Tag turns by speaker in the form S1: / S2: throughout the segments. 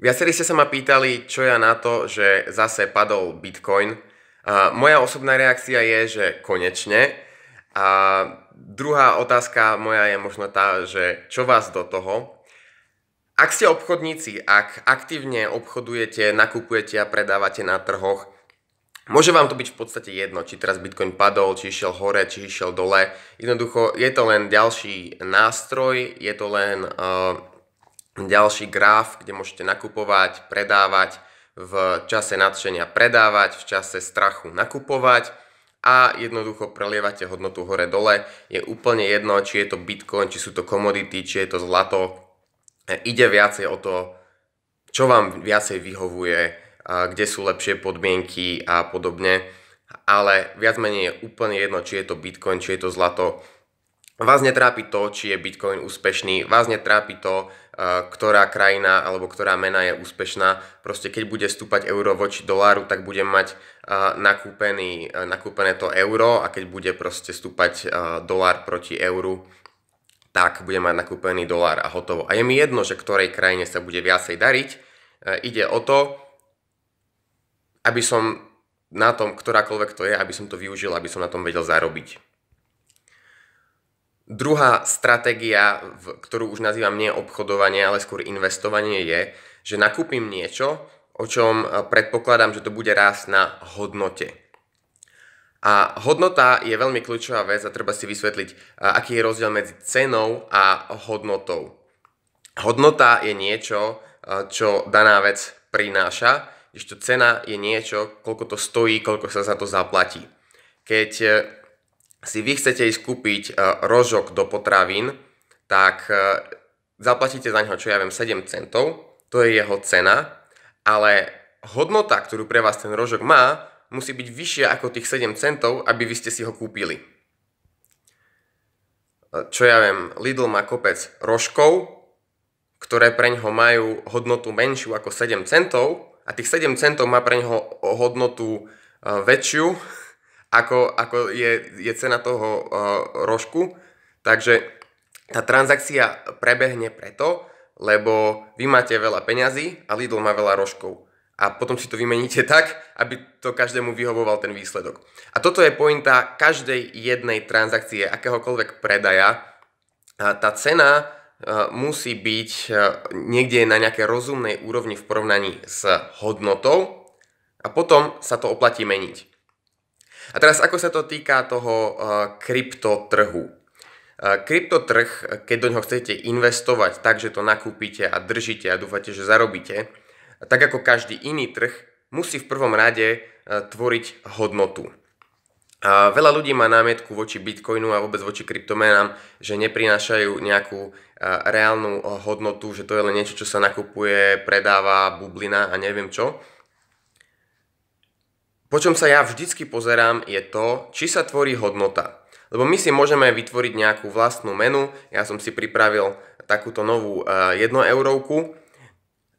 S1: Viacerí ste sa ma pýtali, čo ja na to, že zase padol Bitcoin. A moja osobná reakcia je, že konečne. A druhá otázka moja je možno tá, že čo vás do toho? Ak ste obchodníci, ak aktívne obchodujete, nakupujete a predávate na trhoch, môže vám to byť v podstate jedno, či teraz Bitcoin padol, či išiel hore, či išiel dole. Jednoducho je to len ďalší nástroj, je to len uh, ďalší graf, kde môžete nakupovať, predávať, v čase nadšenia predávať, v čase strachu nakupovať a jednoducho prelievate hodnotu hore-dole. Je úplne jedno, či je to bitcoin, či sú to komodity, či je to zlato. E, ide viacej o to, čo vám viacej vyhovuje, kde sú lepšie podmienky a podobne. Ale viac menej je úplne jedno, či je to bitcoin, či je to zlato Vás netrápi to, či je Bitcoin úspešný, vás netrápi to, eh, ktorá krajina alebo ktorá mena je úspešná. Proste keď bude stúpať euro voči doláru, tak budem mať eh, nakúpený, eh, nakúpené to euro a keď bude proste stúpať dolár proti euru, tak budem mať nakúpený dolár a hotovo. A je mi jedno, že ktorej krajine sa bude viacej dariť. Ide o to, aby som na tom, ktorákoľvek to je, aby som to využil, aby som na tom vedel zarobiť. Druhá stratégia, ktorú už nazývam nie obchodovanie, ale skôr investovanie je, že nakúpim niečo, o čom e, predpokladám, že to bude rásť na hodnote. A hodnota je veľmi kľúčová vec a treba si vysvetliť, e, aký je rozdiel medzi cenou a hodnotou. Hodnota je niečo, e, čo daná vec prináša, ešte cena je niečo, koľko to stojí, koľko sa za to zaplatí. Keď si vy chcete ísť kúpiť e, rožok do potravín, tak e, zaplatíte za neho, čo ja viem, 7 centov, to je jeho cena, ale hodnota, ktorú pre vás ten rožok má, musí byť vyššia ako tých 7 centov, aby vy ste si ho kúpili. E, čo ja viem, Lidl má kopec rožkov, ktoré pre ňoho majú hodnotu menšiu ako 7 centov a tých 7 centov má pre ňoho hodnotu väčšiu ako, ako je, je cena toho uh, rožku. Takže tá transakcia prebehne preto, lebo vy máte veľa peňazí a Lidl má veľa rožkov. A potom si to vymeníte tak, aby to každému vyhovoval ten výsledok. A toto je pointa každej jednej transakcie, akéhokoľvek predaja. A tá cena eh, musí byť eh, niekde na nejakej rozumnej úrovni v porovnaní s hodnotou a potom sa to oplatí meniť. A teraz ako sa to týka toho eh, kryptotrhu? Eh, kryptotrh, keď do ňoho chcete investovať tak, že to nakúpite a držíte a dúfate, že zarobíte, tak ako každý iný trh, musí v prvom rade eh, tvoriť hodnotu. A veľa ľudí má námietku voči bitcoinu a vôbec voči kryptomenám, že neprinášajú nejakú reálnu hodnotu, že to je len niečo, čo sa nakupuje, predáva, bublina a neviem čo. Po čom sa ja vždycky pozerám je to, či sa tvorí hodnota. Lebo my si môžeme vytvoriť nejakú vlastnú menu. Ja som si pripravil takúto novú 1 e, eurovku.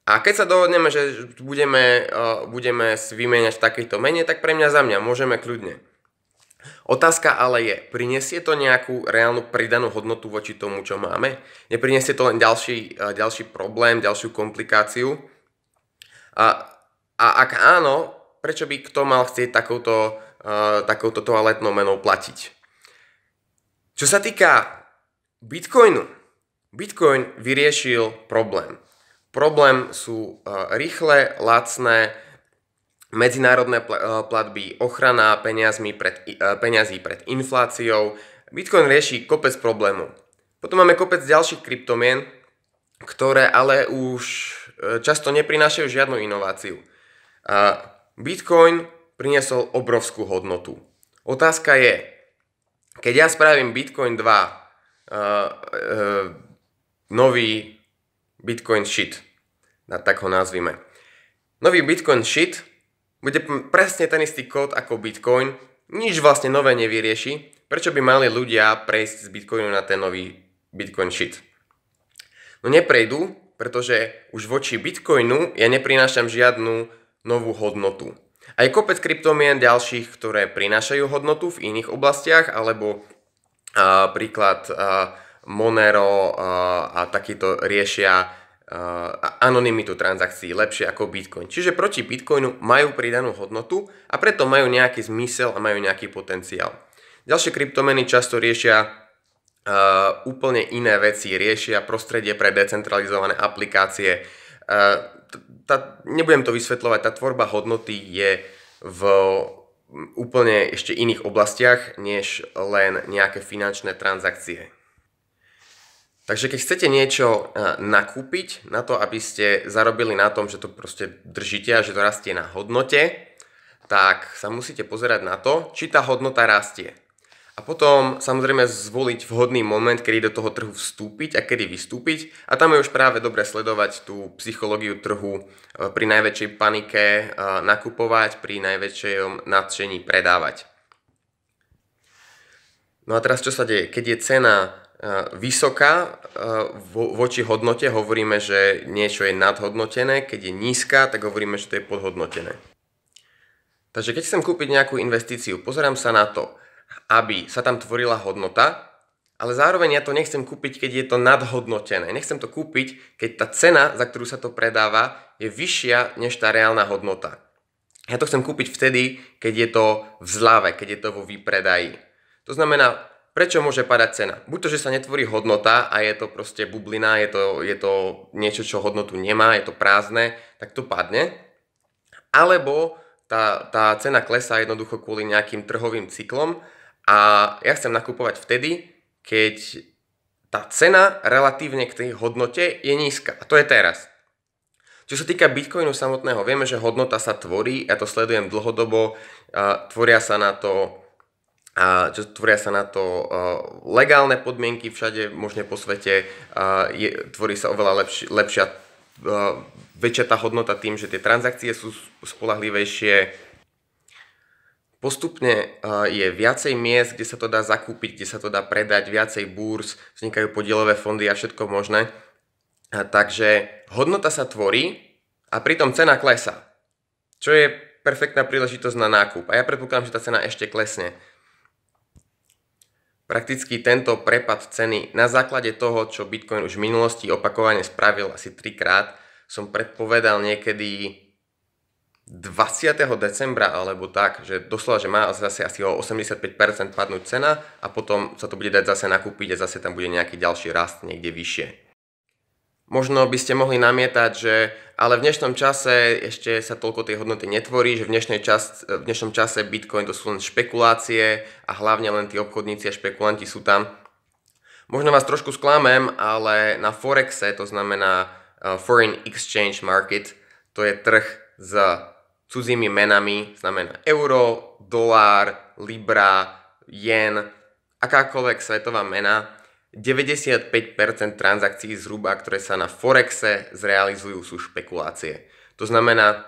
S1: A keď sa dohodneme, že budeme, e, budeme vymeniať takéto mene, tak pre mňa za mňa môžeme kľudne. Otázka ale je, prinesie to nejakú reálnu pridanú hodnotu voči tomu, čo máme? Neprinesie to len ďalší, e, ďalší problém, ďalšiu komplikáciu? A, a ak áno, prečo by kto mal chcieť takouto, uh, takouto toaletnou menou platiť. Čo sa týka Bitcoinu, Bitcoin vyriešil problém. Problém sú uh, rýchle, lacné, medzinárodné eh, platby, ochrana peniazmi pred, peniazí pred infláciou. Bitcoin rieši kopec problémov. Potom máme kopec ďalších kryptomien, ktoré ale už často neprinášajú žiadnu inováciu. Bitcoin priniesol obrovskú hodnotu. Otázka je, keď ja spravím Bitcoin 2, uh, uh, nový Bitcoin shit, tak ho nazvime. Nový Bitcoin shit bude presne ten istý kód ako Bitcoin, nič vlastne nové nevyrieši, prečo by mali ľudia prejsť z Bitcoinu na ten nový Bitcoin shit. No neprejdú, pretože už voči Bitcoinu ja neprinášam žiadnu novú hodnotu. Aj kopec kryptomien ďalších, ktoré prinášajú hodnotu v iných oblastiach, alebo a, príklad a, Monero a, a takýto riešia anonymitu transakcií lepšie ako Bitcoin. Čiže proti Bitcoinu majú pridanú hodnotu a preto majú nejaký zmysel a majú nejaký potenciál. Ďalšie kryptomeny často riešia úplne iné veci, riešia prostredie pre decentralizované aplikácie, tá, nebudem to vysvetľovať, tá tvorba hodnoty je v úplne ešte iných oblastiach, než len nejaké finančné transakcie. Takže keď chcete niečo nakúpiť na to, aby ste zarobili na tom, že to proste držíte a že to rastie na hodnote, tak sa musíte pozerať na to, či tá hodnota rastie. A potom samozrejme zvoliť vhodný moment, kedy do toho trhu vstúpiť a kedy vystúpiť. A tam je už práve dobre sledovať tú psychológiu trhu, e, pri najväčšej panike e, nakupovať, pri najväčšom nadšení predávať. No a teraz čo sa deje? Keď je cena e, vysoká vo, voči hodnote, hovoríme, že niečo je nadhodnotené, keď je nízka, tak hovoríme, že to je podhodnotené. Takže keď chcem kúpiť nejakú investíciu, pozerám sa na to, aby sa tam tvorila hodnota, ale zároveň ja to nechcem kúpiť, keď je to nadhodnotené. Nechcem to kúpiť, keď tá cena, za ktorú sa to predáva, je vyššia než tá reálna hodnota. Ja to chcem kúpiť vtedy, keď je to v zlave, keď je to vo výpredaji. To znamená, prečo môže padať cena? Buď to, že sa netvorí hodnota a je to proste bublina, je to, je to niečo, čo hodnotu nemá, je to prázdne, tak to padne. Alebo tá, tá cena klesá jednoducho kvôli nejakým trhovým cyklom a ja chcem nakupovať vtedy, keď tá cena relatívne k tej hodnote je nízka. A to je teraz. Čo sa týka Bitcoinu samotného, vieme, že hodnota sa tvorí, ja to sledujem dlhodobo, tvoria sa na to a čo, tvoria sa na to uh, legálne podmienky všade možne po svete, uh, je, tvorí sa oveľa lepši, lepšia, uh, väčšia tá hodnota tým, že tie transakcie sú spolahlivejšie, Postupne je viacej miest, kde sa to dá zakúpiť, kde sa to dá predať, viacej búrs, vznikajú podielové fondy a všetko možné. takže hodnota sa tvorí a pritom cena klesá. Čo je perfektná príležitosť na nákup. A ja predpokladám, že tá cena ešte klesne. Prakticky tento prepad ceny na základe toho, čo Bitcoin už v minulosti opakovane spravil asi trikrát, som predpovedal niekedy 20. decembra alebo tak, že doslova, že má zase asi o 85% padnúť cena a potom sa to bude dať zase nakúpiť a zase tam bude nejaký ďalší rast niekde vyššie. Možno by ste mohli namietať, že ale v dnešnom čase ešte sa toľko tej hodnoty netvorí, že v, čas, v dnešnom čase Bitcoin to sú len špekulácie a hlavne len tí obchodníci a špekulanti sú tam. Možno vás trošku sklamem, ale na Forexe, to znamená eh, Foreign Exchange Market, to je trh s cudzými menami, znamená euro, dolár, libra, jen, akákoľvek svetová mena, 95% transakcií zhruba, ktoré sa na Forexe zrealizujú, sú špekulácie. To znamená,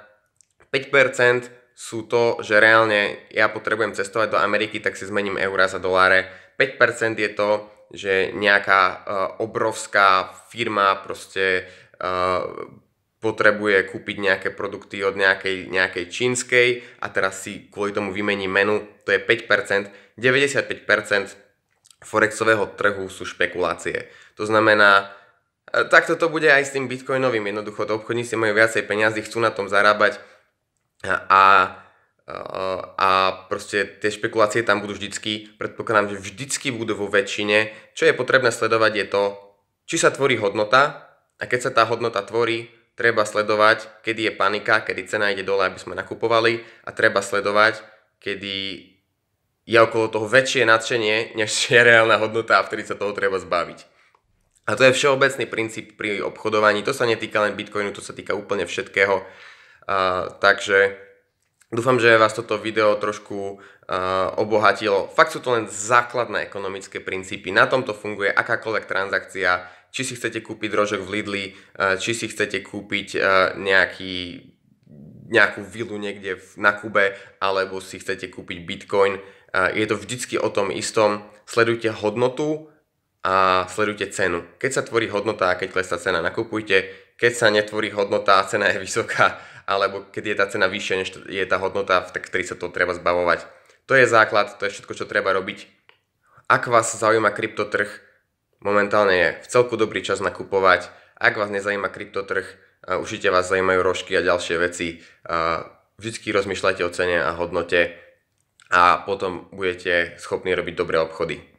S1: 5% sú to, že reálne ja potrebujem cestovať do Ameriky, tak si zmením eurá za doláre. 5% je to, že nejaká uh, obrovská firma proste uh, potrebuje kúpiť nejaké produkty od nejakej, nejakej čínskej a teraz si kvôli tomu vymení menu, to je 5%, 95% forexového trhu sú špekulácie. To znamená, e, takto to bude aj s tým bitcoinovým, jednoducho to obchodníci majú viacej peniazy, chcú na tom zarábať a, a, a proste tie špekulácie tam budú vždycky, predpokladám, že vždycky budú vo väčšine. Čo je potrebné sledovať je to, či sa tvorí hodnota a keď sa tá hodnota tvorí, treba sledovať, kedy je panika, kedy cena ide dole, aby sme nakupovali a treba sledovať, kedy je okolo toho väčšie nadšenie, než je reálna hodnota a vtedy sa toho treba zbaviť. A to je všeobecný princíp pri obchodovaní, to sa netýka len Bitcoinu, to sa týka úplne všetkého. takže Dúfam, že vás toto video trošku uh, obohatilo. Fakt sú to len základné ekonomické princípy. Na tomto funguje akákoľvek transakcia či si chcete kúpiť rožok v Lidli, eh, či si chcete kúpiť eh, nejaký, nejakú vilu niekde na Kube, alebo si chcete kúpiť Bitcoin. Eh, je to vždycky o tom istom. Sledujte hodnotu a sledujte cenu. Keď sa tvorí hodnota a keď klesá cena, nakupujte. Keď sa netvorí hodnota a cena je vysoká, alebo keď je tá cena vyššia, než je tá hodnota, tak ktorý sa to treba zbavovať. To je základ, to je všetko, čo treba robiť. Ak vás zaujíma kryptotrh, Momentálne je v celku dobrý čas nakupovať. Ak vás nezajíma kryptotrh, e, určite vás zajímajú rožky a ďalšie veci. E, vždycky rozmýšľajte o cene a hodnote a potom budete schopní robiť dobré obchody.